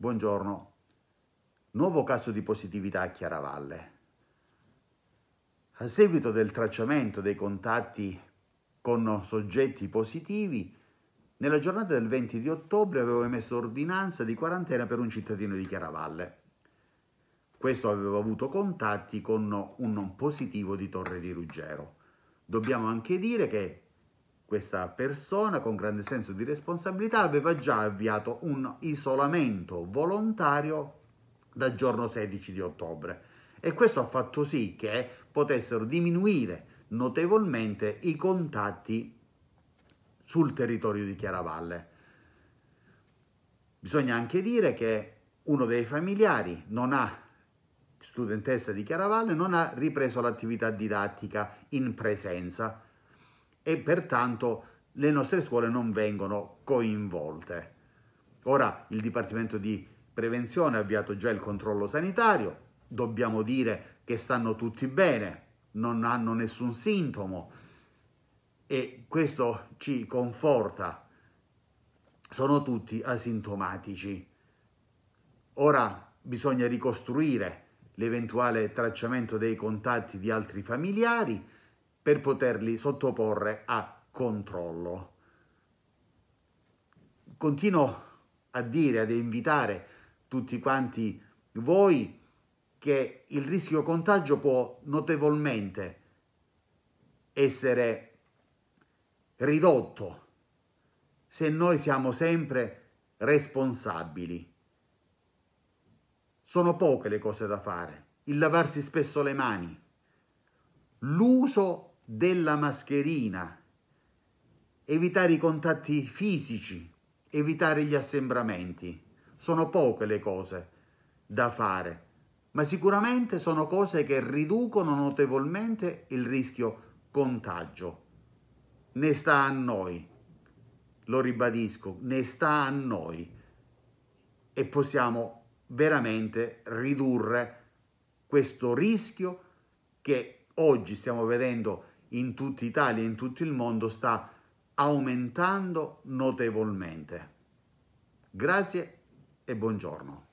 Buongiorno. Nuovo caso di positività a Chiaravalle. A seguito del tracciamento dei contatti con soggetti positivi, nella giornata del 20 di ottobre avevo emesso ordinanza di quarantena per un cittadino di Chiaravalle. Questo aveva avuto contatti con un non positivo di Torre di Ruggero. Dobbiamo anche dire che questa persona, con grande senso di responsabilità, aveva già avviato un isolamento volontario dal giorno 16 di ottobre e questo ha fatto sì che potessero diminuire notevolmente i contatti sul territorio di Chiaravalle. Bisogna anche dire che uno dei familiari non ha studentessa di Chiaravalle non ha ripreso l'attività didattica in presenza e pertanto le nostre scuole non vengono coinvolte. Ora il Dipartimento di Prevenzione ha avviato già il controllo sanitario, dobbiamo dire che stanno tutti bene, non hanno nessun sintomo e questo ci conforta. Sono tutti asintomatici. Ora bisogna ricostruire l'eventuale tracciamento dei contatti di altri familiari per poterli sottoporre a controllo. Continuo a dire, ad invitare tutti quanti voi che il rischio contagio può notevolmente essere ridotto se noi siamo sempre responsabili. Sono poche le cose da fare. Il lavarsi spesso le mani, l'uso della mascherina, evitare i contatti fisici, evitare gli assembramenti. Sono poche le cose da fare, ma sicuramente sono cose che riducono notevolmente il rischio contagio. Ne sta a noi, lo ribadisco, ne sta a noi e possiamo veramente ridurre questo rischio che oggi stiamo vedendo in tutta Italia, e in tutto il mondo, sta aumentando notevolmente. Grazie e buongiorno.